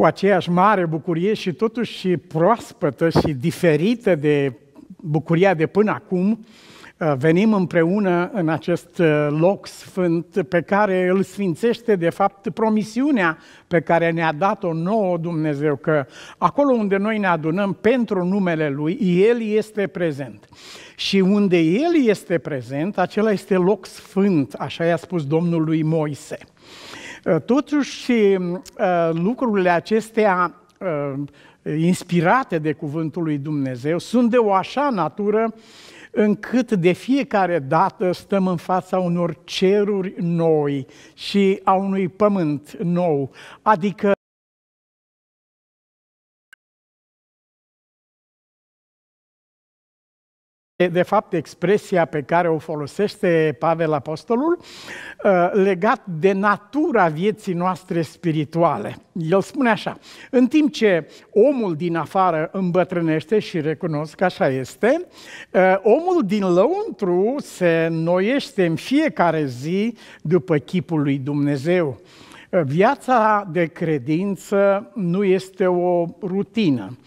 cu aceeași mare bucurie și totuși și proaspătă și diferită de bucuria de până acum, uh, venim împreună în acest uh, loc sfânt pe care îl sfințește, de fapt, promisiunea pe care ne-a dat-o nouă Dumnezeu, că acolo unde noi ne adunăm pentru numele Lui, El este prezent. Și unde El este prezent, acela este loc sfânt, așa i-a spus Domnul lui Moise. Uh, totuși, um, uh, lucrurile acestea uh, inspirate de cuvântul lui Dumnezeu sunt de o așa natură încât de fiecare dată stăm în fața unor ceruri noi și a unui pământ nou, adică de fapt, expresia pe care o folosește Pavel Apostolul, uh, legat de natura vieții noastre spirituale. El spune așa, în timp ce omul din afară îmbătrânește și recunosc că așa este, uh, omul din lăuntru se noiește în fiecare zi după chipul lui Dumnezeu. Viața de credință nu este o rutină.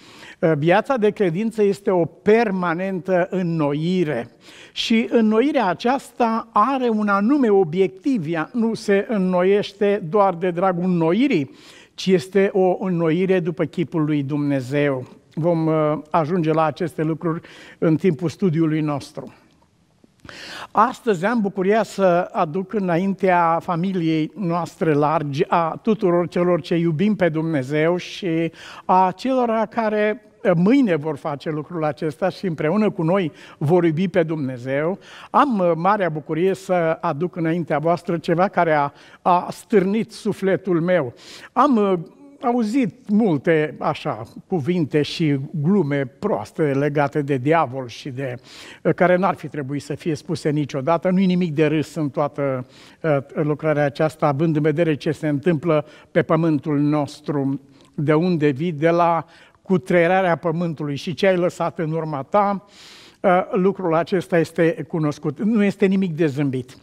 Viața de credință este o permanentă înnoire și înnoirea aceasta are un anume obiectiv, ea nu se înnoiește doar de dragul înnoirii, ci este o înnoire după chipul lui Dumnezeu. Vom uh, ajunge la aceste lucruri în timpul studiului nostru. Astăzi am bucuria să aduc înaintea familiei noastre largi, a tuturor celor ce iubim pe Dumnezeu și a celor care eh, mâine vor face lucrul acesta și împreună cu noi vor iubi pe Dumnezeu. Am eh, marea bucurie să aduc înaintea voastră ceva care a, a stârnit sufletul meu. Am eh, auzit multe așa cuvinte și glume proaste legate de diavol și de uh, care n-ar fi trebuit să fie spuse niciodată. Nu-i nimic de râs în toată uh, lucrarea aceasta, având în vedere ce se întâmplă pe pământul nostru, de unde vii, de la cutrerarea pământului și ce ai lăsat în urma ta, uh, lucrul acesta este cunoscut. Nu este nimic de zâmbit.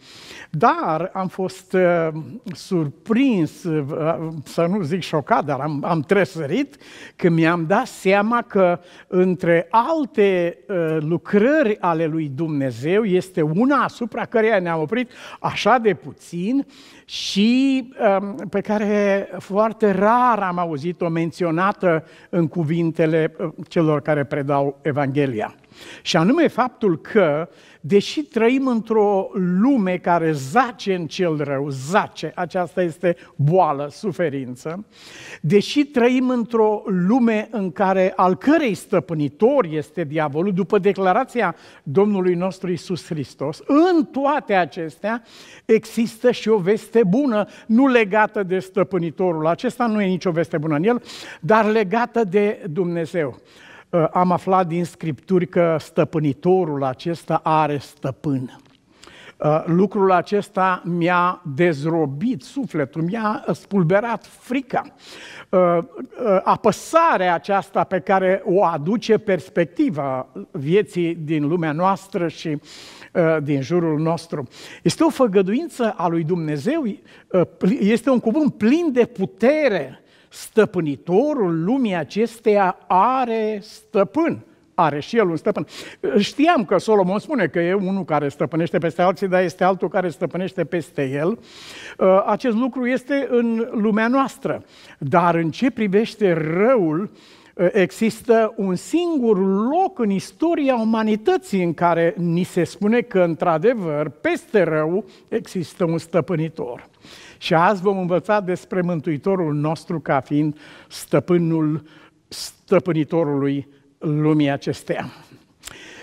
Dar am fost uh, surprins, uh, să nu zic șocat, dar am, am tresărit, că mi-am dat seama că între alte uh, lucrări ale lui Dumnezeu este una asupra căreia ne-am oprit așa de puțin și um, pe care foarte rar am auzit-o menționată în cuvintele celor care predau Evanghelia. Și anume faptul că deși trăim într-o lume care zace în cel rău, zace, aceasta este boală, suferință, deși trăim într-o lume în care, al cărei stăpânitor este diavolul, după declarația Domnului nostru Isus Hristos, în toate acestea există și o veste bună, nu legată de stăpânitorul, acesta nu e nicio veste bună în el, dar legată de Dumnezeu. Uh, am aflat din scripturi că stăpânitorul acesta are stăpân. Uh, lucrul acesta mi-a dezrobit sufletul, mi-a spulberat frica. Uh, apăsarea aceasta pe care o aduce perspectiva vieții din lumea noastră și din jurul nostru. Este o făgăduință a lui Dumnezeu, este un cuvânt plin de putere stăpânitorul lumii acesteia are stăpân. Are și el un stăpân. Știam că Solomon spune că e unul care stăpânește peste alții, dar este altul care stăpânește peste el. Uh, acest lucru este în lumea noastră. Dar în ce privește răul, uh, există un singur loc în istoria umanității în care ni se spune că, într-adevăr, peste rău există un stăpânitor. Și azi vom învăța despre Mântuitorul nostru ca fiind stăpânul stăpânitorului lumii acesteia.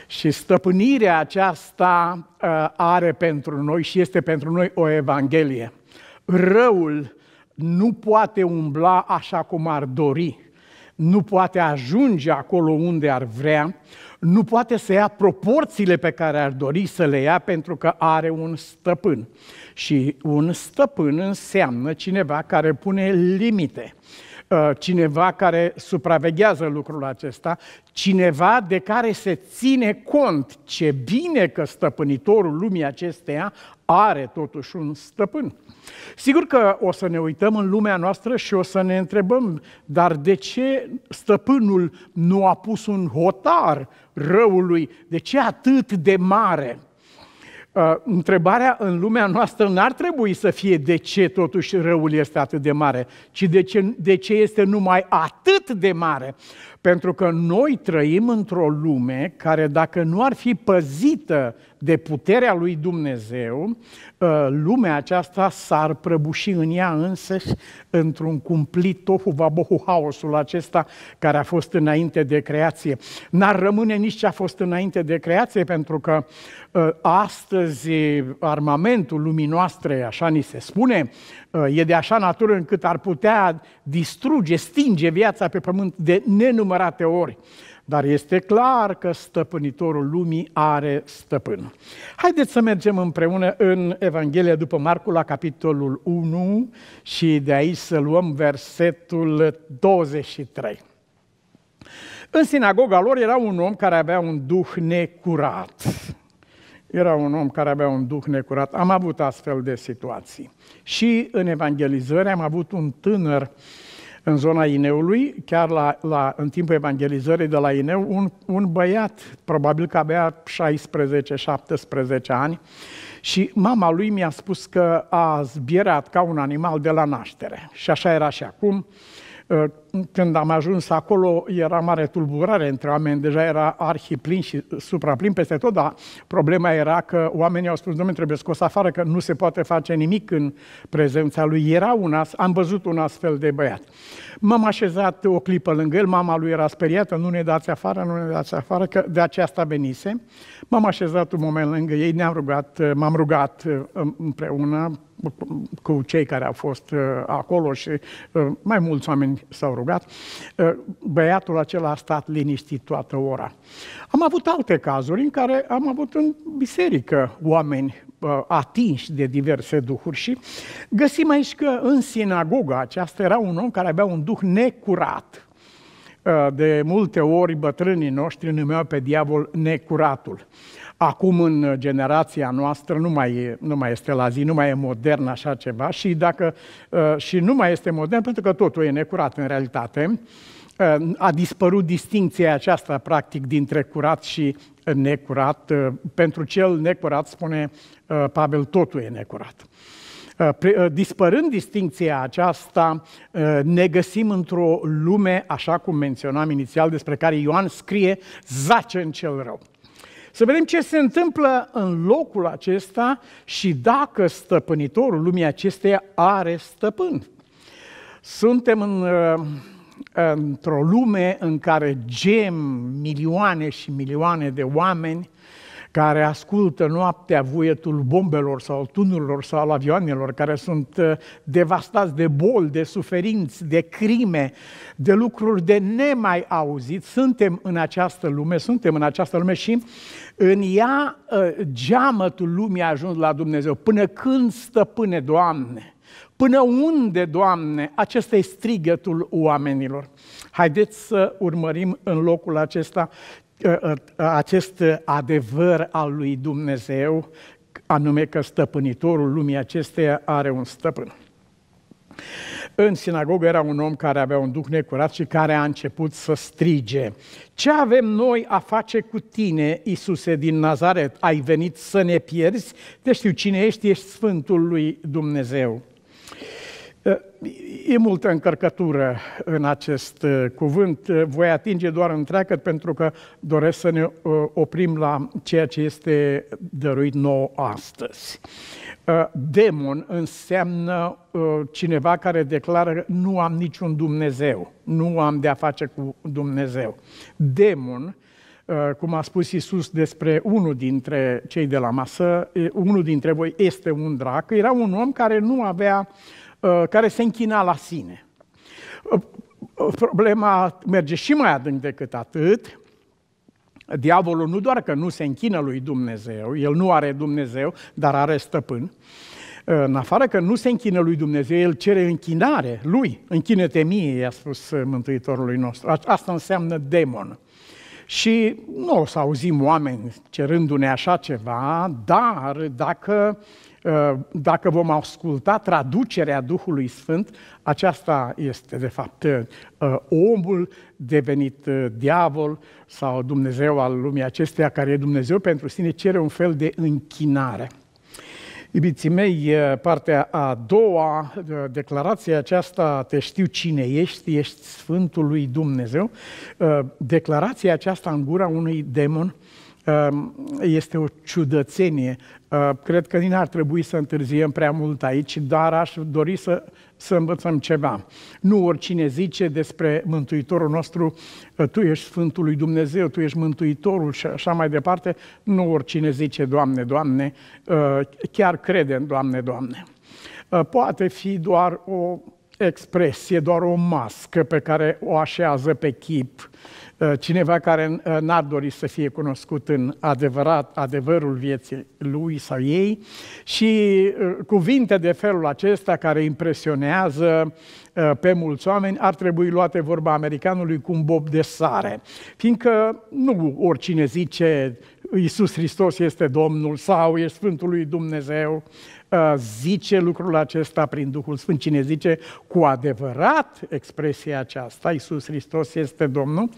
Și stăpânirea aceasta uh, are pentru noi și este pentru noi o evanghelie. Răul nu poate umbla așa cum ar dori, nu poate ajunge acolo unde ar vrea, nu poate să ia proporțiile pe care ar dori să le ia pentru că are un stăpân. Și un stăpân înseamnă cineva care pune limite uh, cineva care supraveghează lucrul acesta, cineva de care se ține cont. Ce bine că stăpânitorul lumii acesteia are totuși un stăpân. Sigur că o să ne uităm în lumea noastră și o să ne întrebăm, dar de ce stăpânul nu a pus un hotar răului, de ce atât de mare? Uh, întrebarea în lumea noastră n-ar trebui să fie de ce totuși răul este atât de mare, ci de ce, de ce este numai atât de mare. Pentru că noi trăim într-o lume care, dacă nu ar fi păzită de puterea lui Dumnezeu, ă, lumea aceasta s-ar prăbuși în ea însăși într-un cumplit tohu vabohu haosul acesta care a fost înainte de creație. N-ar rămâne nici ce a fost înainte de creație, pentru că ă, astăzi armamentul lumii noastre, așa ni se spune, ă, e de așa natură încât ar putea distruge, stinge viața pe pământ de nenumărate ori. Dar este clar că stăpânitorul lumii are stăpân. Haideți să mergem împreună în Evanghelia după Marcu la capitolul 1 și de aici să luăm versetul 23. În sinagoga lor era un om care avea un duh necurat. Era un om care avea un duh necurat. Am avut astfel de situații. Și în evangelizări am avut un tânăr uh, în zona Ineului, chiar la, la, în timpul evangelizării de la Ineu, un, un băiat, probabil că avea 16-17 ani, și mama lui mi-a spus că a zbierat ca un animal de la naștere. Și așa era și acum ă, când am ajuns acolo, era mare tulburare între oameni, deja era arhiplin și supraplin peste tot, dar problema era că oamenii au spus, domnule, trebuie scos afară, că nu se poate face nimic în prezența lui. Era un as, am văzut un astfel de băiat. M-am așezat o clipă lângă el, mama lui era speriată, nu ne dați afară, nu ne dați afară, că de aceasta venise. M-am așezat un moment lângă ei, ne-am rugat, m-am rugat uh, împreună cu cei care au fost uh, acolo și uh, mai mulți oameni s-au rugat, ă, băiatul acela a stat liniștit toată ora. Am avut alte cazuri în care am avut în biserică oameni ă, atinși de diverse duhuri și găsim aici că în sinagoga aceasta era un om care avea un duh necurat, ă, de multe ori bătrânii noștri numeau pe diavol necuratul. Acum, în generația noastră, nu mai, e, nu mai este la zi, nu mai e modern așa ceva și, dacă, uh, și nu mai este modern pentru că totul e necurat în realitate. Uh, a dispărut distinția aceasta, practic, dintre curat și necurat. Uh, pentru cel necurat, spune Pavel, totul e necurat. Dispărând distinția aceasta, ne găsim într-o lume, așa cum menționam inițial, despre care Ioan scrie, zace în cel rău. Să vedem ce se întâmplă în locul acesta și dacă stăpânitorul lumii acesteia are stăpân. Suntem în, uh, într-o lume în care gem milioane și milioane de oameni care ascultă noaptea vuietul bombelor sau tunurilor sau al avioanelor, care sunt uh, devastați de boli, de suferinți, de crime, de lucruri de nemai auzit. Suntem în această lume, suntem în această lume și în ea uh, geamătul lumii a ajuns la Dumnezeu. Până când stăpâne, Doamne? Până unde, Doamne? Acesta e strigătul oamenilor. Haideți să urmărim în locul acesta Ă, ă, acest adevăr al lui Dumnezeu, anume că stăpânitorul lumii acesteia are un stăpân. În sinagogă era un om care avea un duh necurat și care a început să strige. Ce avem noi a face cu tine, Isuse din Nazaret? Ai venit să ne pierzi? Te deci știu cine ești, ești Sfântul lui Dumnezeu. E multă încărcătură în acest uh, cuvânt. Voi atinge doar întreagă pentru că doresc să ne uh, oprim la ceea ce este dăruit nou astăzi. Uh, demon înseamnă cineva care declară nu am niciun Dumnezeu, nu am de a face cu Dumnezeu. Demon cum a spus Isus despre unul dintre cei de la masă, unul dintre voi este un drac, era un om care nu avea Uh, care se închina la sine. Uh, uh, problema merge și mai adânc decât atât. Diavolul nu doar că nu se închină lui Dumnezeu, el nu are Dumnezeu, dar are stăpân. În afară că nu se închină lui Dumnezeu, el cere închinare lui. Închină-te mie, i-a spus Mântuitorului nostru. Asta înseamnă demon. Și nu o să auzim oameni cerându-ne așa ceva, dar dacă uh, Eh, dacă vom asculta traducerea Duhului Sfânt, aceasta este, de fapt, eh, eh, omul devenit diavol sau Dumnezeu al lumii acesteia, care e Dumnezeu pentru sine, cere un fel de închinare. Iubiții mei, partea a doua, declarația aceasta, te știu cine ești, ești Sfântul lui Dumnezeu, declarația aceasta în gura unui demon, Ehm, este o ciudățenie. Ehm, cred că nu ar trebui să întârziem prea mult aici, dar aș dori să, să învățăm ceva. Nu oricine zice despre Mântuitorul nostru, Tu ești Sfântul lui Dumnezeu, Tu ești Mântuitorul și așa mai departe, nu oricine zice, Doamne, Doamne, ehm, chiar crede în Doamne, Doamne. Poate fi doar o expresie, doar o mască pe care o așează pe chip uh, cineva care uh, n-ar dori să fie cunoscut în adevărat, adevărul vieții lui sau ei și uh, cuvinte de felul acesta care impresionează pe mulți oameni ar trebui luate vorba americanului cu un bob de sare, fiindcă nu oricine zice Iisus Hristos este Domnul sau e Sfântul lui Dumnezeu Uh, zice lucrul acesta prin Duhul Sfânt. Cine zice cu adevărat expresia aceasta, Iisus Hristos este Domnul,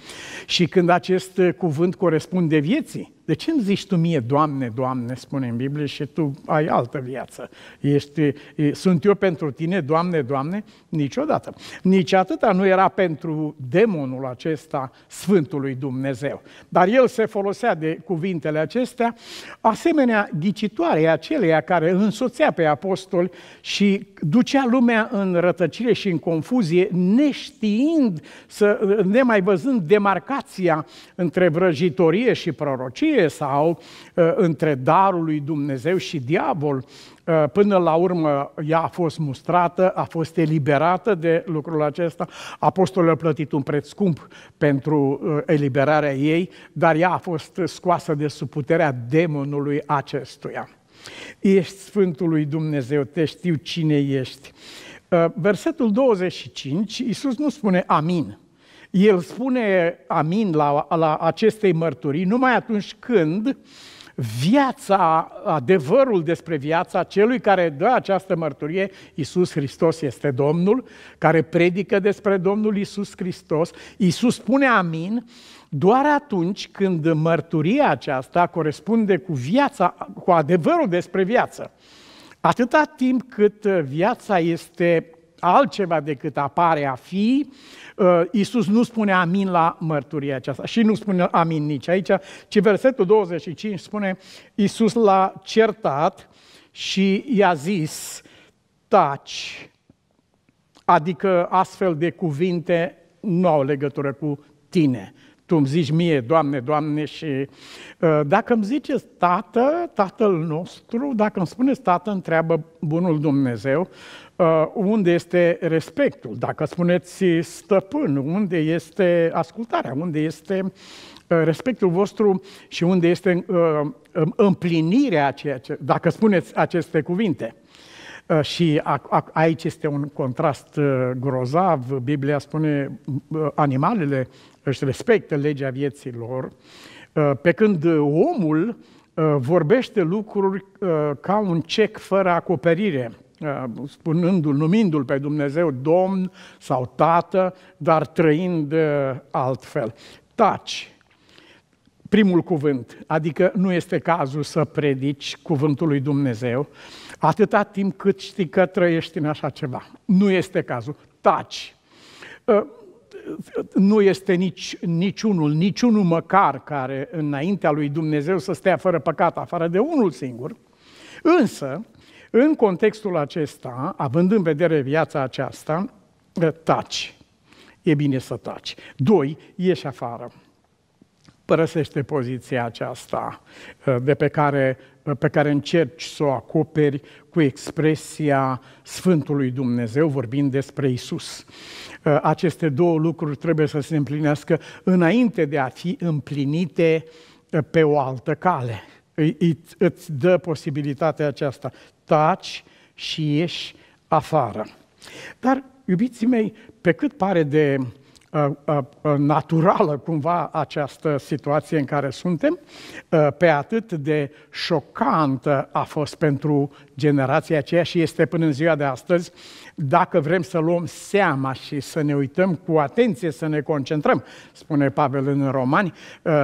și când acest cuvânt corespunde vieții, de ce îmi zici tu mie, Doamne, Doamne, spune în Biblie, și tu ai altă viață? Ești, sunt eu pentru tine, Doamne, Doamne? Niciodată. Nici atâta nu era pentru demonul acesta Sfântului Dumnezeu. Dar el se folosea de cuvintele acestea, asemenea ghicitoare aceleia care însoțea pe apostol și ducea lumea în rătăcire și în confuzie, neștiind, să, nemai văzând demarcația între vrăjitorie și prorocie, bătălie sau ă, între darul lui Dumnezeu și diavol. Ă, până la urmă ea a fost mustrată, a fost eliberată de lucrul acesta. Apostolul a plătit un preț scump pentru ă, eliberarea ei, dar ea a fost scoasă de sub puterea demonului acestuia. Ești Sfântul lui Dumnezeu, te știu cine ești. Versetul 25, Iisus nu spune amin, el spune amin la, la acestei mărturii numai atunci când viața, adevărul despre viața celui care dă această mărturie, Iisus Hristos este Domnul, care predică despre Domnul Iisus Hristos. Iisus spune amin doar atunci când mărturia aceasta corespunde cu viața, cu adevărul despre viață. Atâta timp cât viața este altceva decât apare a fi, uh, Iisus nu spune amin la mărturia aceasta și nu spune amin nici aici, ci versetul 25 spune Iisus l-a certat și i-a zis, taci, adică astfel de cuvinte nu au legătură cu tine tu îmi zici mie, Doamne, Doamne, și uh, dacă îmi ziceți Tată, Tatăl nostru, dacă îmi spuneți Tată, întreabă Bunul Dumnezeu, uh, unde este respectul? Dacă spuneți uh, Stăpân, unde este ascultarea, unde este respectul vostru și unde este um, împlinirea a ceea ce... Dacă spuneți aceste cuvinte. Și aici este un contrast grozav. Biblia spune animalele își respectă legea vieții lor, uh, pe când omul uh, vorbește lucruri uh, ca un cec fără acoperire, spunându-l, numindu-l pe Dumnezeu Domn sau Tată, dar trăind altfel. Taci, primul cuvânt, adică nu este cazul să predici cuvântul lui Dumnezeu, atâta timp cât știi că trăiești în așa ceva. Nu este cazul. Taci nu este nici, niciunul, niciunul măcar care înaintea lui Dumnezeu să stea fără păcat, afară de unul singur. Însă, în contextul acesta, având în vedere viața aceasta, taci. E bine să taci. Doi, ieși afară părăsește poziția aceasta uh, de pe care, uh, pe care încerci să o acoperi cu expresia Sfântului Dumnezeu, vorbind despre Isus. Uh, aceste două lucruri trebuie să se împlinească înainte de a fi împlinite pe o altă cale. Îți dă posibilitatea aceasta. Taci și ieși afară. Dar, iubiții mei, pe cât pare de uh, Uh, uh, uh, naturală cumva această situație în care suntem, pe atât de șocantă a fost pentru generația aceea și este până în ziua de astăzi, dacă vrem să luăm seama și să ne uităm cu atenție, să ne concentrăm, spune Pavel în Romani,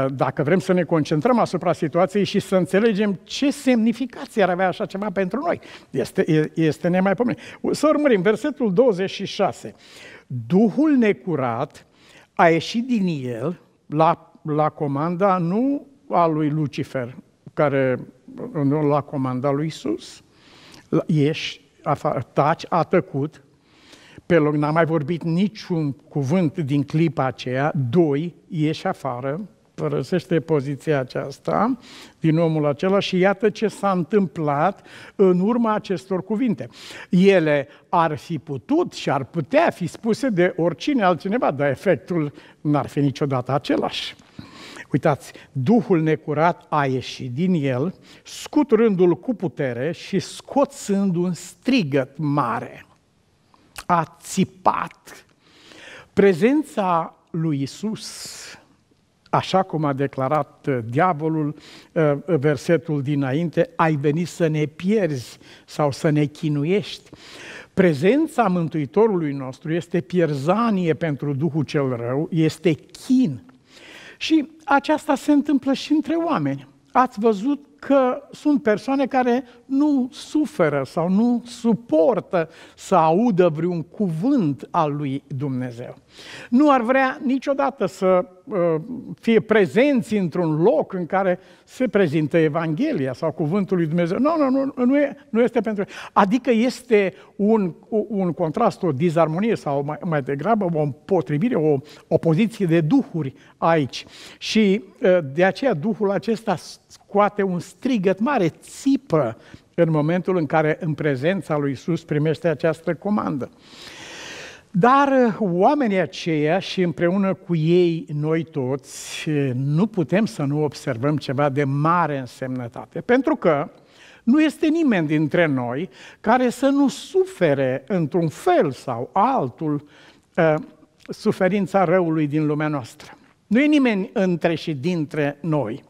dacă vrem să ne concentrăm asupra situației și să înțelegem ce semnificație ar avea așa ceva pentru noi. Este, este nemaipomenit. Să urmărim versetul 26. Duhul necurat a ieșit din el la, la comanda nu a lui Lucifer, care nu la comanda lui Isus. Ieși, taci, a tăcut, pe loc n-a mai vorbit niciun cuvânt din clipa aceea, doi, ieși afară, părăsește poziția aceasta din omul acela și iată ce s-a întâmplat în urma acestor cuvinte. Ele ar fi putut și ar putea fi spuse de oricine altcineva, dar efectul n-ar fi niciodată același. Uitați, Duhul necurat a ieșit din el, scuturându-l cu putere și scoțând un strigăt mare. A țipat. Prezența lui Isus așa cum a declarat uh, diavolul uh, versetul dinainte, ai venit să ne pierzi sau să ne chinuiești. Prezența Mântuitorului nostru este pierzanie pentru Duhul cel rău, este chin. Și aceasta se întâmplă și între oameni. Ați văzut că sunt persoane care nu suferă sau nu suportă să audă vreun cuvânt al lui Dumnezeu. Nu ar vrea niciodată să uh, fie prezenți într-un loc în care se prezintă Evanghelia sau cuvântul lui Dumnezeu. Nu, nu, nu, nu, e, nu este pentru... Adică este un, un contrast, o dizarmonie sau mai, mai degrabă o împotrivire, o opoziție de duhuri aici. Și uh, de aceea duhul acesta scoate un strigăt mare, țipă în momentul în care în prezența lui Isus primește această comandă. Dar uh, oamenii aceia și împreună cu ei noi toți uh, nu putem să nu observăm ceva de mare însemnătate, pentru că nu este nimeni dintre noi care să nu sufere într-un fel sau altul uh, suferința răului din lumea noastră. Nu e nimeni între și dintre noi.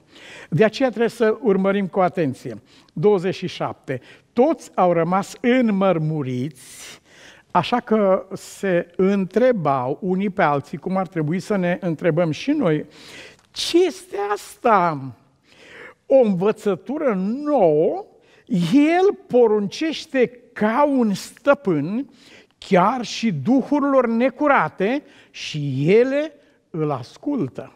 De aceea trebuie să urmărim cu atenție. 27. Toți au rămas înmărmuriți, așa că se întrebau unii pe alții, cum ar trebui să ne întrebăm și noi, ce este asta? O învățătură nouă, el poruncește ca un stăpân chiar și duhurilor necurate și ele îl ascultă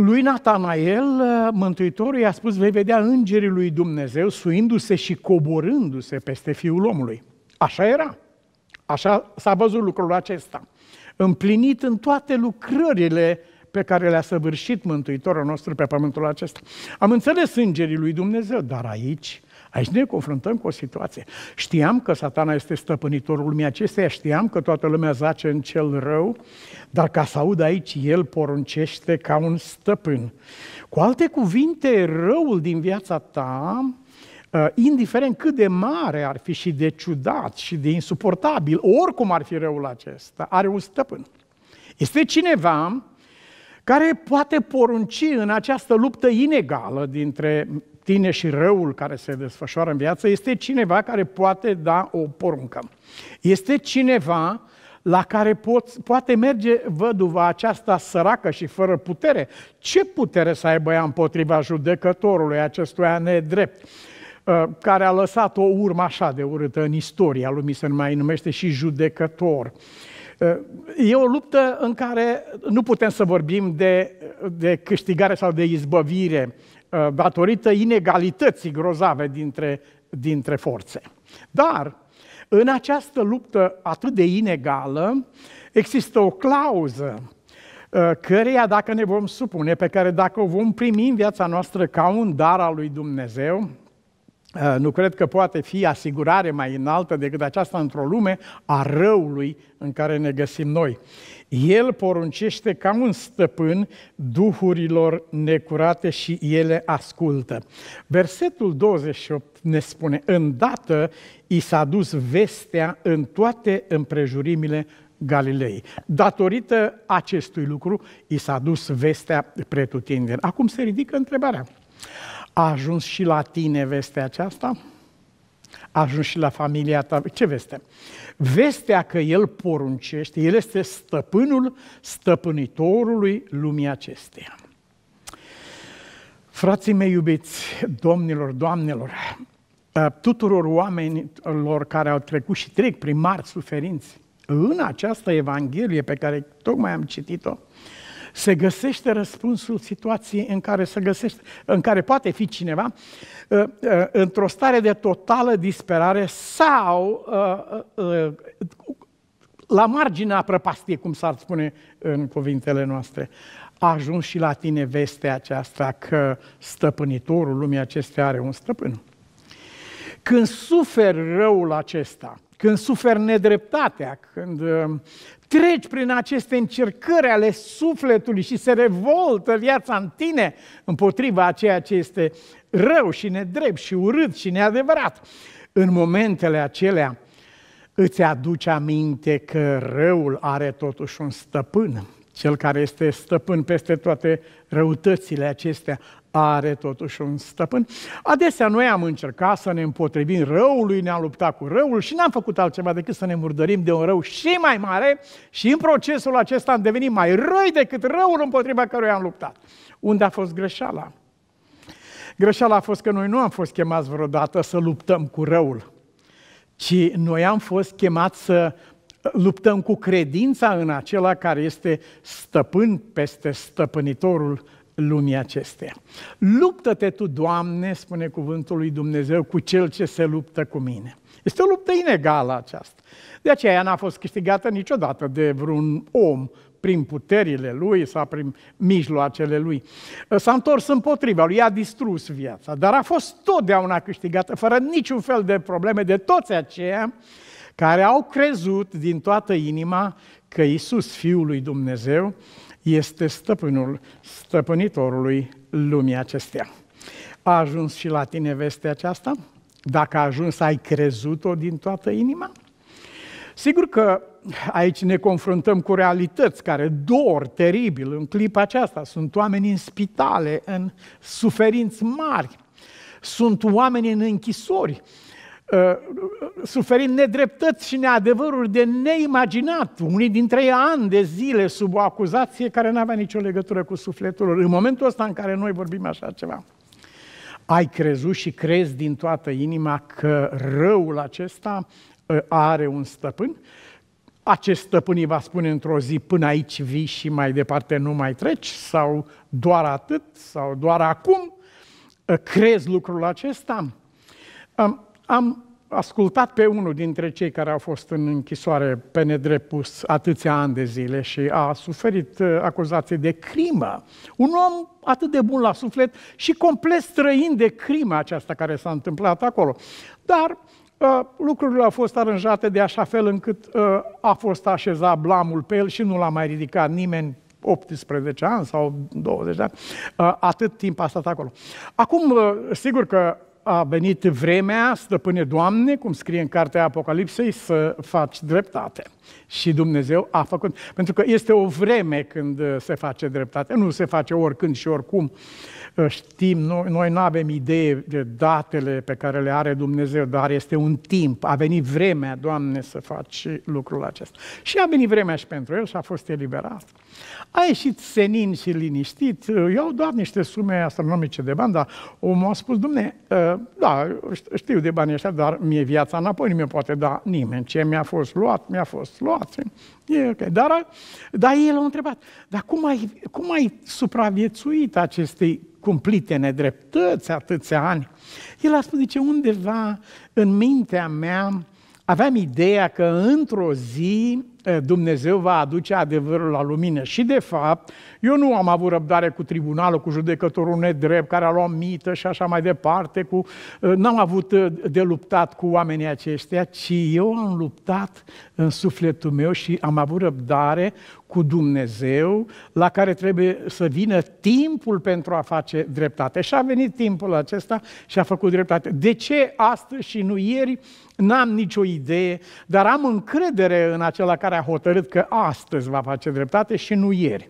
lui Natanael, uh, Mântuitorul i-a spus, vei vedea îngerii lui Dumnezeu suindu-se și coborându-se peste Fiul omului. Așa era. Așa s-a văzut lucrul acesta. Împlinit în toate lucrările pe care le-a săvârșit Mântuitorul nostru pe pământul acesta. Am înțeles îngerii lui Dumnezeu, dar aici Aici ne confruntăm cu o situație. Știam că satana este stăpânitorul lumii acesteia, știam că toată lumea zace în cel rău, dar ca să aud aici, el poruncește ca un stăpân. Cu alte cuvinte, răul din viața ta uh, indiferent cât de mare ar fi și de ciudat și de insuportabil, oricum ar fi răul acesta, are un stăpân. Este cineva care poate porunci în această luptă inegală dintre tine și răul care se desfășoară în viață, este cineva care poate da o poruncă. Este cineva la care poți, poate merge văduva aceasta săracă și fără putere. Ce putere să aibă ea împotriva judecătorului acestuia nedrept? Uh, care a lăsat o urmă așa de urâtă în istoria lumii, se mai numește și judecător. Uh, e o luptă în care nu putem să vorbim de, de câștigare sau de izbăvire, Uh, datorită inegalității grozave dintre, dintre forțe. Dar, în această luptă atât de inegală, există o clauză uh, căreia dacă ne vom supune, pe care dacă o vom primi în viața noastră ca un dar al lui Dumnezeu, Uh, nu cred că poate fi asigurare mai înaltă decât aceasta într-o lume a răului în care ne găsim noi. El poruncește ca un stăpân duhurilor necurate și ele ascultă. Versetul 28 ne spune, îndată i s-a dus vestea în toate împrejurimile Galilei. Datorită acestui lucru, i s-a dus vestea pretutindeni. Acum se ridică întrebarea. A ajuns și la tine vestea aceasta? A ajuns și la familia ta? Ce veste? Vestea că El poruncește, El este stăpânul stăpânitorului lumii acesteia. Frații mei iubiți, domnilor, doamnelor, ă, tuturor oamenilor care au trecut și trec prin mari suferințe, în această Evanghelie pe care tocmai am citit-o, se găsește răspunsul situației în care, se găsește, în care poate fi cineva uh, uh, într-o stare de totală disperare sau uh, la marginea prăpastiei, cum s-ar spune în cuvintele noastre. A ajuns și la tine vestea aceasta că stăpânitorul lumii acestea are un stăpân. Când suferi răul acesta, când suferi nedreptatea, când treci prin aceste încercări ale sufletului și se revoltă viața în tine împotriva a ceea ce este rău și nedrept și urât și neadevărat. În momentele acelea îți aduce aminte că răul are totuși un stăpân cel care este stăpân peste toate răutățile acestea are totuși un stăpân. Adesea noi am încercat să ne împotrivim răului, ne-am luptat cu răul și n-am făcut altceva decât să ne murdărim de un rău și mai mare și în procesul acesta am devenit mai răi decât răul împotriva căruia am luptat. Unde a fost greșeala? Greșeala a fost că noi nu am fost chemați vreodată să luptăm cu răul, ci noi am fost chemați să luptăm cu credința în acela care este stăpân peste stăpânitorul lumii acesteia. Luptă-te tu, Doamne, spune cuvântul lui Dumnezeu, cu cel ce se luptă cu mine. Este o luptă inegală aceasta. De aceea ea n-a fost câștigată niciodată de vreun om prin puterile lui sau prin mijloacele lui. S-a întors împotriva lui, a distrus viața, dar a fost totdeauna câștigată, fără niciun fel de probleme, de toți aceia care au crezut din toată inima că Isus, Fiul lui Dumnezeu, este stăpânul, stăpânitorului lumii acestea. A ajuns și la tine vestea aceasta? Dacă a ajuns, ai crezut-o din toată inima? Sigur că aici ne confruntăm cu realități care dor teribil în clipa aceasta. Sunt oameni în spitale, în suferinți mari. Sunt oameni în închisori Uh, suferind nedreptăți și neadevăruri de neimaginat, unii dintre ei ani de zile sub o acuzație care nu avea nicio legătură cu sufletul lor. În momentul ăsta în care noi vorbim așa ceva, ai crezut și crezi din toată inima că răul acesta uh, are un stăpân? Acest stăpân îi va spune într-o zi, până aici vii și mai departe nu mai treci? Sau doar atât? Sau doar acum? Uh, crezi lucrul acesta? Um, am ascultat pe unul dintre cei care au fost în închisoare pe nedrept pus atâția ani de zile și a suferit uh, acuzații de crimă. Un om atât de bun la suflet și complet străin de crimă aceasta care s-a întâmplat acolo. Dar uh, lucrurile au fost aranjate de așa fel încât uh, a fost așezat blamul pe el și nu l-a mai ridicat nimeni 18 ani sau 20 de ani, atât timp a stat acolo. Acum, sigur că a venit vremea, stăpâne Doamne, cum scrie în cartea Apocalipsei, să faci dreptate. Și Dumnezeu a făcut. Pentru că este o vreme când uh, se face dreptate. Nu se face oricând și oricum. Uh, știm, noi, noi nu avem idee de datele pe care le are Dumnezeu, dar este un timp. A venit vremea, Doamne, să faci lucrul acesta. Și a venit vremea și pentru el și a fost eliberat. A ieșit senin și liniștit. Eu uh, doar niște sume astronomice de bani, dar omul a spus, Dumne, da, știu de bani ăștia, dar mie viața înapoi nu mi poate da nimeni. Ce mi-a fost luat, mi-a fost luați, e ok. Dar, dar el a întrebat, dar cum ai, cum ai supraviețuit acestei cumplite nedreptăți atâția ani? El a spus, zice, undeva în mintea mea aveam ideea că într-o zi Dumnezeu va aduce adevărul la lumină. Și de fapt, eu nu am avut răbdare cu tribunalul, cu judecătorul nedrept, care a luat mită și așa mai departe, cu... n-am avut de luptat cu oamenii aceștia, ci eu am luptat în sufletul meu și am avut răbdare cu Dumnezeu, la care trebuie să vină timpul pentru a face dreptate. Și a venit timpul acesta și a făcut dreptate. De ce astăzi și nu ieri? N-am nicio idee, dar am încredere în acela care care a hotărât că astăzi va face dreptate și nu ieri.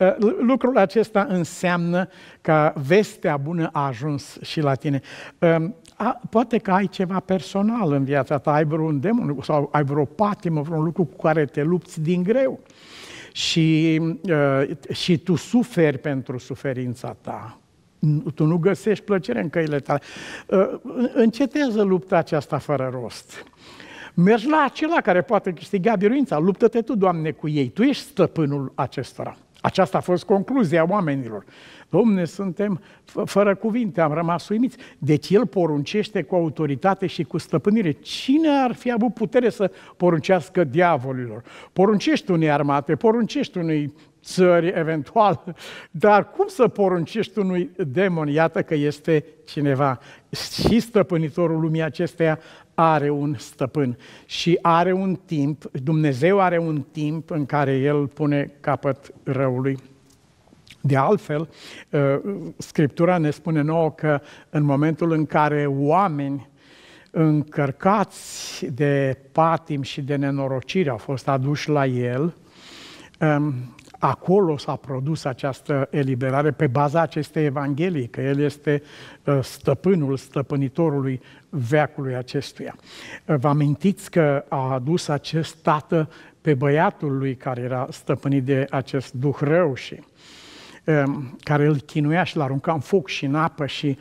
Ă, lucrul acesta înseamnă că vestea bună a ajuns și la tine. Ă, a, poate că ai ceva personal în viața ta, ai vreun demon sau ai vreo patimă, vreun lucru cu care te lupți din greu. Și, ă, și tu suferi pentru suferința ta tu nu găsești plăcere în căile tale. Încetează lupta aceasta fără rost. Mergi la acela care poate câștiga biruința, luptă-te tu, Doamne, cu ei, Tu ești stăpânul acestora. Aceasta a fost concluzia oamenilor. Domne, suntem fără cuvinte, am rămas uimiți. Deci el poruncește cu autoritate și cu stăpânire. Cine ar fi avut putere să poruncească diavolilor? Poruncești unei armate, poruncești unui țări eventual, dar cum să poruncești unui demon? Iată că este cineva și stăpânitorul lumii acesteia are un stăpân și are un timp, Dumnezeu are un timp în care El pune capăt răului. De altfel, ă, Scriptura ne spune nouă că în momentul în care oameni încărcați de patim și de nenorocire au fost aduși la el, ă, acolo s-a produs această eliberare pe baza acestei Evanghelii, că El este ă, stăpânul, stăpânitorului veacului acestuia. Ă, vă amintiți că a adus acest tată pe băiatul lui care era stăpânit de acest duh rău și ă, care îl chinuia și l arunca în foc și în apă și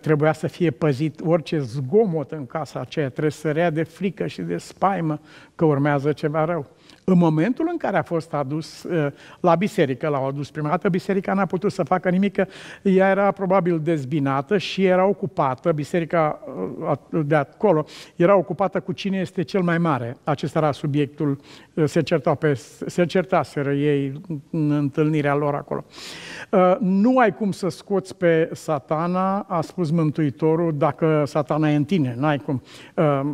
trebuia să fie păzit orice zgomot în casa aceea, trebuie să rea de frică și de spaimă că urmează ceva rău. În momentul în care a fost adus uh, la biserică, l-au adus prima dată, biserica n-a putut să facă nimic, că ea era probabil dezbinată și era ocupată, biserica uh, de acolo era ocupată cu cine este cel mai mare. Acesta era subiectul, uh, se, certau pe, se certaseră ei în întâlnirea lor acolo. Nu ai cum să scoți pe satana, a spus Mântuitorul, dacă satana e în tine, n-ai cum.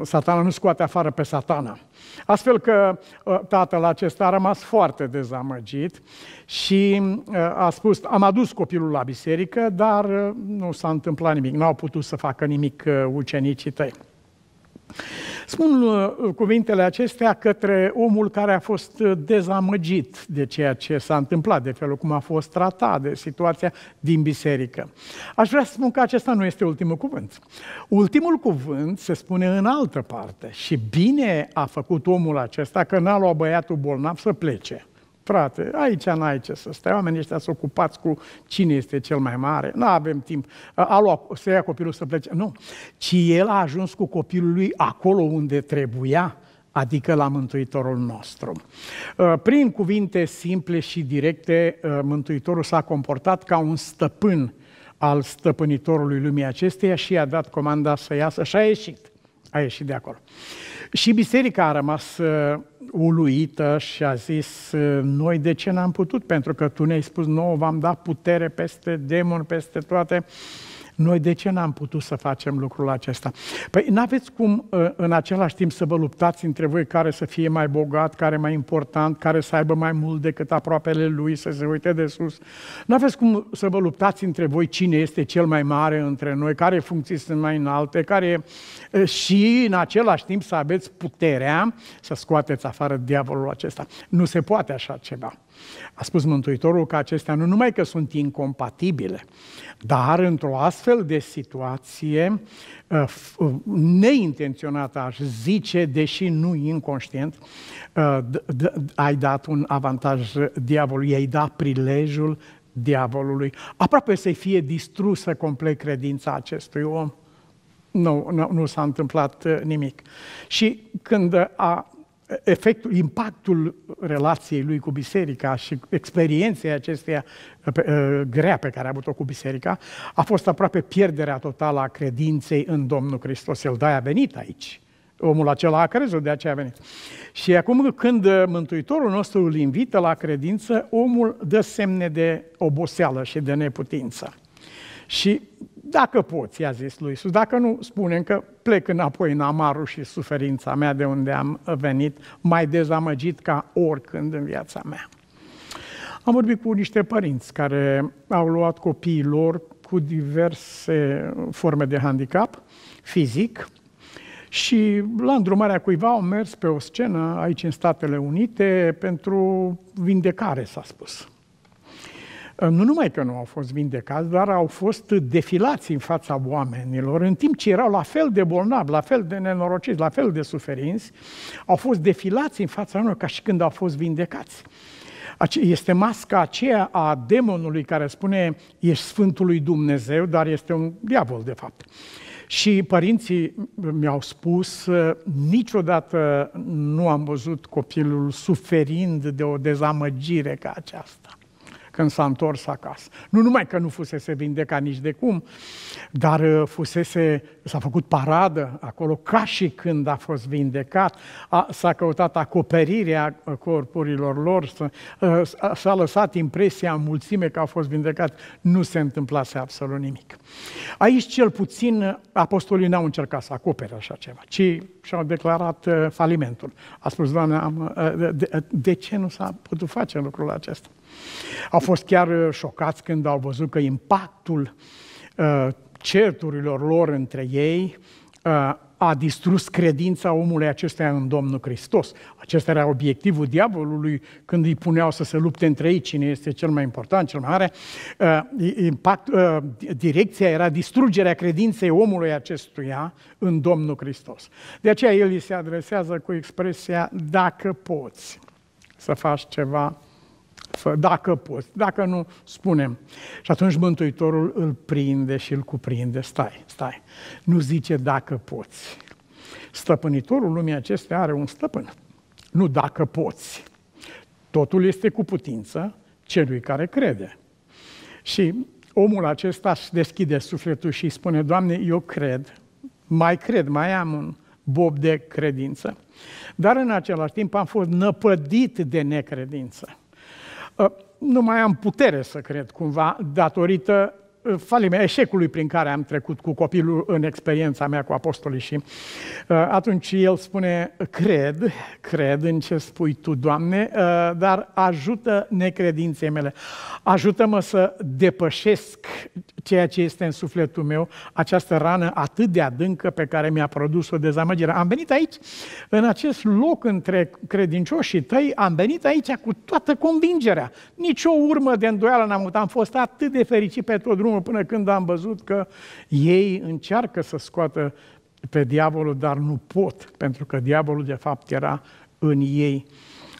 Satana nu scoate afară pe satana. Astfel că ă, tatăl acesta a rămas foarte dezamăgit și ă, a spus, am adus copilul la biserică, dar ă, nu s-a întâmplat nimic, nu au putut să facă nimic ucenicii tăi. Spun uh, cuvintele acestea către omul care a fost uh, dezamăgit de ceea ce s-a întâmplat, de felul cum a fost tratat, de situația din biserică. Aș vrea să spun că acesta nu este ultimul cuvânt. Ultimul cuvânt se spune în altă parte și bine a făcut omul acesta că n-a luat băiatul bolnav să plece. Frate, aici n-ai ce să stai. Oamenii ăștia sunt ocupați cu cine este cel mai mare. Nu avem timp. A luat, să ia copilul să plece. Nu. Ci el a ajuns cu copilul lui acolo unde trebuia adică la Mântuitorul nostru. Prin cuvinte simple și directe, Mântuitorul s-a comportat ca un stăpân al stăpânitorului lumii acesteia și i-a dat comanda să iasă și a ieșit. A ieșit de acolo. Și biserica a rămas uluită și a zis, ă, noi de ce n-am putut? Pentru că tu ne-ai spus nouă, v-am dat putere peste demoni, peste toate. Uh, noi de ce n-am putut să facem lucrul acesta? Păi n-aveți cum ă, în același timp să vă luptați între voi care să fie mai bogat, care mai important, care să aibă mai mult decât aproapele lui, să se uite de sus. N-aveți cum să vă luptați între voi cine este cel mai mare între noi, care funcții sunt mai înalte, care ă, și în același timp să aveți puterea să scoateți afară diavolul acesta. Nu se poate așa ceva. A spus Mântuitorul că acestea nu numai că sunt incompatibile, dar într-o astfel de situație uh, uh, neintenționată, aș zice, deși nu inconștient, uh, ai dat un avantaj diavolului, ai dat prilejul diavolului, aproape să fie distrusă complet credința acestui om. Nu, nu, nu s-a întâmplat nimic. Și când a efectul, impactul relației lui cu biserica și experienței acesteia uh, uh, grea pe care a avut-o cu biserica a fost aproape pierderea totală a credinței în Domnul Hristos. El de da, a venit aici. Omul acela a crezut, de aceea a venit. Și acum când uh, Mântuitorul nostru îl invită la credință, omul dă semne de oboseală și de neputință. Și dacă poți, i-a zis lui Iisus, dacă nu, spune că plec înapoi în amarul și suferința mea de unde am venit, mai dezamăgit ca oricând în viața mea. Am vorbit cu niște părinți care au luat copiii lor cu diverse forme de handicap fizic și la îndrumarea cuiva au mers pe o scenă aici în Statele Unite pentru vindecare, s-a spus. Ă, nu numai că nu au fost vindecați, dar au fost defilați în fața oamenilor, în timp ce erau la fel de bolnavi, la fel de nenorociți, la fel de suferinți, au fost defilați în fața oamenilor ca și când au fost vindecați. Este masca aceea a demonului care spune ești Sfântul lui Dumnezeu, dar este un diavol de fapt. Și părinții mi-au spus, ă, niciodată nu am văzut copilul suferind de o dezamăgire ca aceasta când s-a întors acasă. Nu numai că nu fusese vindecat nici de cum, dar uh, fusese, s-a făcut paradă acolo ca și când a fost vindecat, a, s-a căutat acoperirea uh, corpurilor lor, s-a, uh, s-a lăsat impresia în mulțime că a fost vindecat. Nu se întâmplase absolut nimic. Aici cel puțin apostolii n-au încercat să acopere așa ceva, ci și-au declarat falimentul. A spus, Doamne, am, de, de ce nu s-a putut face lucrul acesta? Au fost chiar uh, șocați când au văzut că impactul uh, certurilor lor între ei uh, a distrus credința omului acestuia în Domnul Hristos. Acesta era obiectivul diavolului când îi puneau să se lupte între ei, cine este cel mai important, cel mai mare. impact, direcția era distrugerea credinței omului acestuia în Domnul Hristos. De aceea el îi se adresează cu expresia, dacă poți să faci ceva dacă poți, dacă nu, spunem. Și atunci Mântuitorul îl prinde și îl cuprinde, stai, stai, nu zice dacă poți. Stăpânitorul lumii acestea are un stăpân, nu dacă poți. Totul este cu putință celui care crede. Și omul acesta își deschide sufletul și îi spune, Doamne, eu cred, mai cred, mai am un bob de credință. Dar în același timp am fost năpădit de necredință. Ă, nu mai am putere să cred cumva datorită falime, eșecului prin care am trecut cu copilul în experiența mea cu apostolii și uh, atunci el spune, cred, cred în ce spui Tu, Doamne, uh, dar ajută necredinței mele, ajută-mă să depășesc ceea ce este în sufletul meu, această rană atât de adâncă pe care mi-a produs o dezamăgire. Am venit aici, în acest loc între credincioșii tăi, am venit aici cu toată convingerea, nici o urmă de îndoială n-am avut, am fost atât de fericit pe tot drumul drumul până când am văzut că ei încearcă să scoată pe diavolul, dar nu pot, pentru că diavolul de fapt era în ei,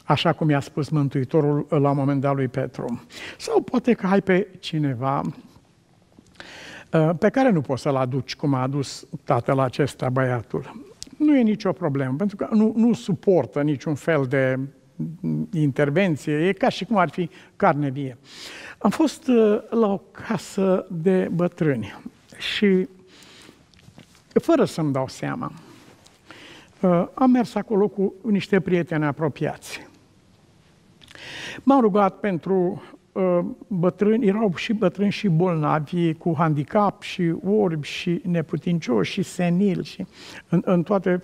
așa cum i-a spus Mântuitorul la un moment dat lui Petru. Sau poate că ai pe cineva uh, pe care nu poți să-l aduci cum a adus tatăl acesta băiatul. Nu e nicio problemă, pentru că nu, nu suportă niciun fel de intervenție, e ca și cum ar fi carne vie. Am fost uh, la o casă de bătrâni și, fără să-mi dau seama, uh, am mers acolo cu niște prieteni apropiați. M-am rugat pentru uh, bătrâni, erau și bătrâni și bolnavi, cu handicap și orbi și neputincioși și senil și în, în toate.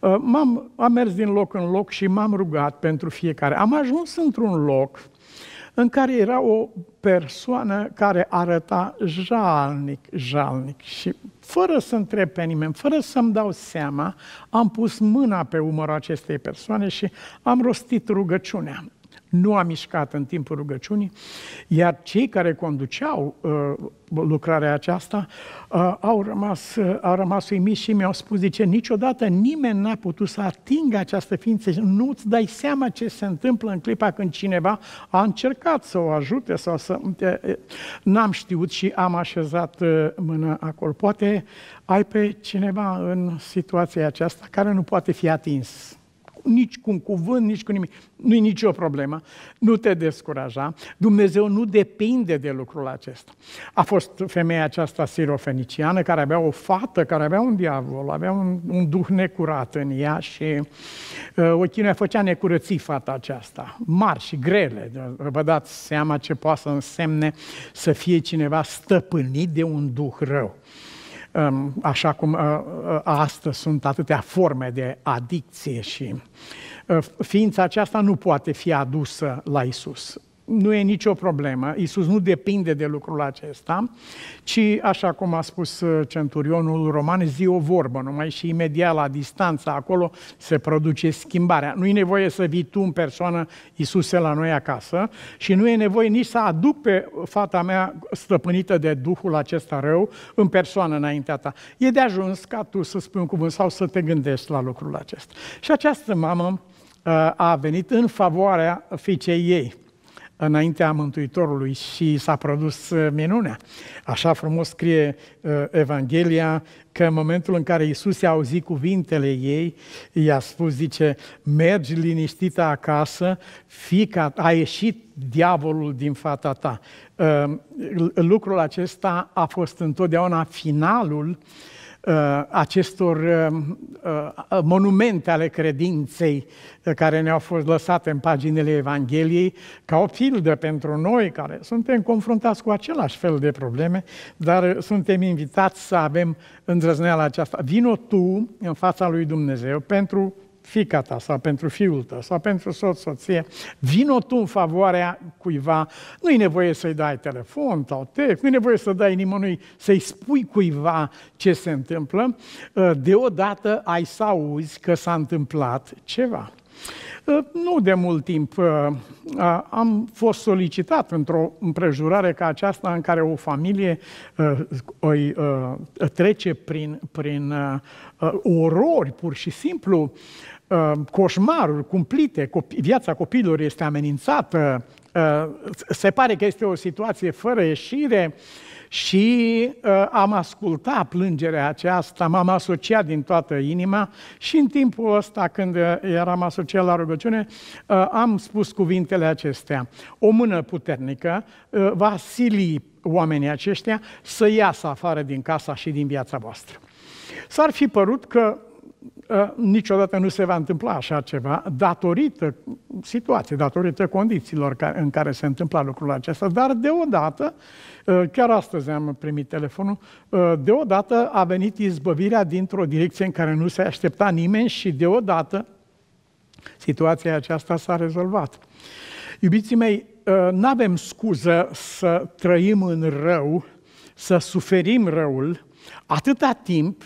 M-am am mers din loc în loc și m-am rugat pentru fiecare. Am ajuns într-un loc în care era o persoană care arăta jalnic, jalnic și fără să întreb pe nimeni, fără să-mi dau seama, am pus mâna pe umărul acestei persoane și am rostit rugăciunea nu a mișcat în timpul rugăciunii, iar cei care conduceau uh, lucrarea aceasta uh, au rămas, uh, au rămas uimiți și mi-au spus, zice, niciodată nimeni n-a putut să atingă această ființă, nu-ți dai seama ce se întâmplă în clipa când cineva a încercat să o ajute sau să... N-am știut și am așezat uh, mâna acolo. Poate ai pe cineva în situația aceasta care nu poate fi atins nici cu un cuvânt, nici cu nimic. Nu-i nicio problemă, nu te descuraja. Dumnezeu nu depinde de lucrul acesta. A fost femeia aceasta sirofeniciană care avea o fată, care avea un diavol, avea un, un duh necurat în ea și uh, o făcea necurății fata aceasta. Mari și grele, vă dați seama ce poate să însemne să fie cineva stăpânit de un duh rău. Ehm, așa cum ă, ă, ă, astăzi sunt atâtea forme de adicție și ființa aceasta nu poate fi adusă la Isus nu e nicio problemă. Iisus nu depinde de lucrul acesta, ci, așa cum a spus uh, centurionul roman, zi o vorbă numai și imediat la distanță acolo se produce schimbarea. Nu e nevoie să vii tu în persoană, Iisuse, la noi acasă și nu e nevoie nici să aduc pe fata mea stăpânită de Duhul acesta rău în persoană înaintea ta. E de ajuns ca tu să spui un cuvânt sau să te gândești la lucrul acesta. Și această mamă uh, a venit în favoarea fiicei ei înaintea Mântuitorului și s-a produs uh, minunea. Așa frumos scrie uh, Evanghelia că în momentul în care Isus i-a auzit cuvintele ei, i-a spus, zice, mergi liniștită acasă, fica, a ieșit diavolul din fata ta. Uh, lucrul acesta a fost întotdeauna finalul uh, Uh, acestor uh, uh, monumente ale credinței care ne-au fost lăsate în paginile Evangheliei, ca o pildă pentru noi care suntem confruntați cu același fel de probleme, dar suntem invitați să avem îndrăzneala aceasta. Vino tu în fața lui Dumnezeu pentru fica ta sau pentru fiul tău sau pentru soț, soție, vino tu în favoarea cuiva, nu-i nevoie să-i dai telefon sau text, nu-i nevoie să dai nimănui, să-i spui cuiva ce se întâmplă, deodată ai să auzi că s-a întâmplat ceva. Eh, nu de mult timp eh, am fost solicitat într-o împrejurare ca aceasta în care o familie eh, trece prin, prin orori pur și simplu, coșmaruri cumplite, viața copiilor este amenințată, se pare că este o situație fără ieșire și am ascultat plângerea aceasta, m-am asociat din toată inima și în timpul ăsta când eram asociat la rugăciune, rugăciune, uh, am spus cuvintele acestea. O mână puternică uh, va sili oamenii aceștia să iasă afară din casa și din viața voastră. S-ar fi părut că uh, niciodată nu se va întâmpla așa ceva, datorită situației, datorită condițiilor în care se întâmpla lucrul acesta. Dar deodată, chiar astăzi am primit telefonul, deodată a venit izbăvirea dintr-o direcție în care nu se aștepta nimeni și deodată situația aceasta s-a rezolvat. Iubiții mei, ă, nu avem scuză să trăim în rău, să suferim răul, atâta timp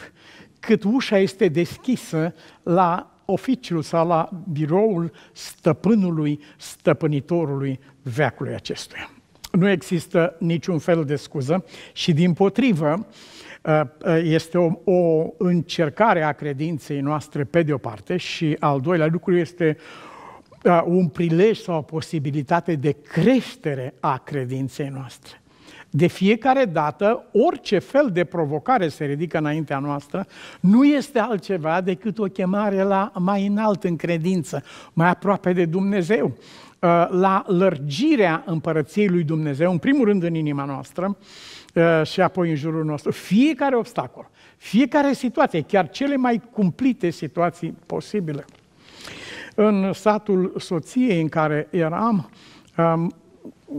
cât ușa este deschisă la oficiul sau la biroul stăpânului, stăpânitorului veacului acestuia. Nu există niciun fel de scuză și, din potrivă, uh, Ă, ă, este o, o încercare a credinței noastre pe de o parte și al doilea lucru este ă, un prilej sau o posibilitate de creștere a credinței noastre. De fiecare dată, orice fel de provocare se ridică înaintea noastră, nu este altceva decât o chemare la mai înalt în credință, mai aproape de Dumnezeu, la lărgirea împărăției lui Dumnezeu, în primul rând în inima noastră, Eh, și apoi în jurul nostru. Fiecare obstacol, fiecare situație, chiar cele mai cumplite situații posibile. În satul soției în care eram,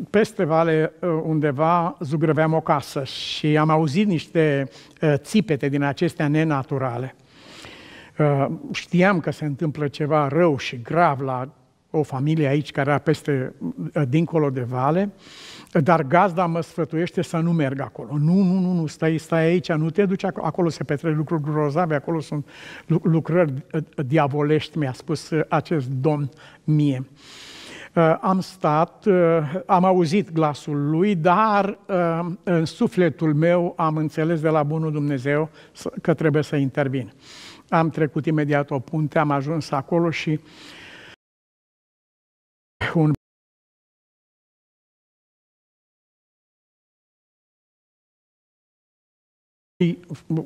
peste vale eh, undeva zugrăveam o casă și am auzit niște eh, țipete din acestea nenaturale. Știam că se întâmplă ceva rău și grav la o familie aici care era peste, dincolo de vale. Uh, dar gazda mă sfătuiește să nu merg acolo. Nu, nu, nu, nu, stai, stai aici, nu te duci acolo. Acolo se petrec lucruri grozave, acolo sunt lucrări ă, ă, diavolești, mi-a spus ă, acest domn mie. Am stat, am auzit glasul lui, dar în sufletul meu am înțeles de la bunul Dumnezeu că trebuie să intervin. Am trecut imediat o punte, am ajuns acolo și un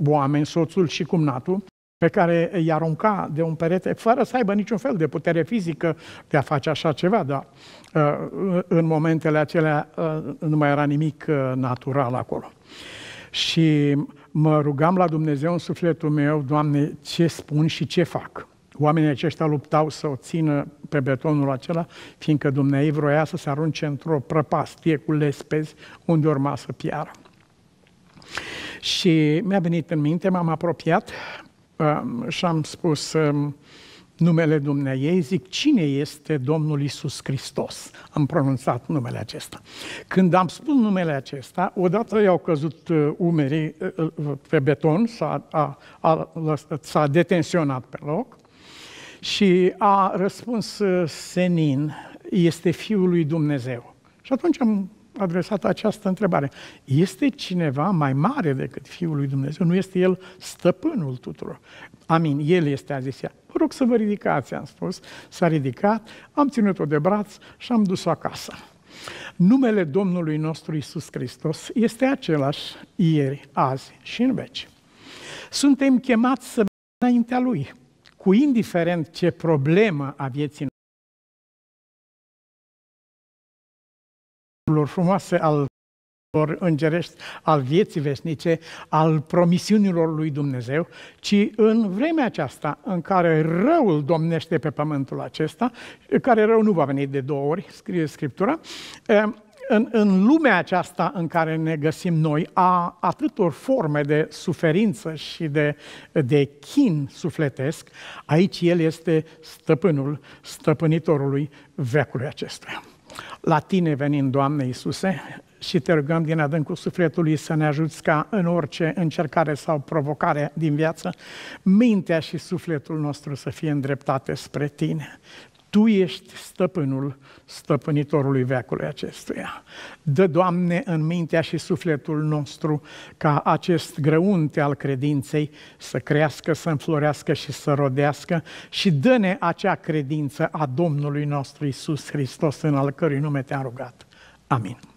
oameni, soțul și cumnatul, pe care îi arunca de un perete, fără să aibă niciun fel de putere fizică de a face așa ceva, dar uh, în momentele acelea uh, nu mai era nimic uh, natural acolo. Și mă rugam la Dumnezeu în sufletul meu, Doamne, ce spun și ce fac? Oamenii aceștia luptau să o țină pe betonul acela, fiindcă Dumnezeu vroia să se arunce într-o prăpastie cu lespezi unde urma să piară. Și mi-a venit în minte, m-am apropiat și am spus um, numele Ei zic, cine este Domnul Isus Hristos? Am pronunțat numele acesta. Când am spus numele acesta, odată i-au căzut uh, umerii uh, uh, pe beton, s-a, a, a, s-a detenționat pe loc și a răspuns senin, este Fiul lui Dumnezeu. Și atunci am adresat această întrebare. Este cineva mai mare decât Fiul lui Dumnezeu? Nu este El stăpânul tuturor? Amin, El este, a zis ea. Vă rog să vă ridicați, am spus. S-a ridicat, am ținut-o de braț și am dus-o acasă. Numele Domnului nostru Isus Hristos este același ieri, azi și în veci. Suntem chemați să înaintea Lui, cu indiferent ce problemă a vieții lor frumoase, al lor îngerești, al vieții veșnice, al promisiunilor lui Dumnezeu, ci în vremea aceasta în care răul domnește pe pământul acesta, care rău nu va veni de două ori, scrie Scriptura, eh, în, în lumea aceasta în care ne găsim noi, a atâtor forme de suferință și de, de chin sufletesc, aici El este stăpânul, stăpânitorului veacului acestuia la Tine venim, Doamne Iisuse, și te rugăm din adâncul sufletului să ne ajuți ca în orice încercare sau provocare din viață, mintea și sufletul nostru să fie îndreptate spre Tine. Tu ești stăpânul stăpânitorului veacului acestuia. Dă, Doamne, în mintea și sufletul nostru ca acest grăunte al credinței să crească, să înflorească și să rodească și dă-ne acea credință a Domnului nostru Isus Hristos, în al cărui nume te-am rugat. Amin.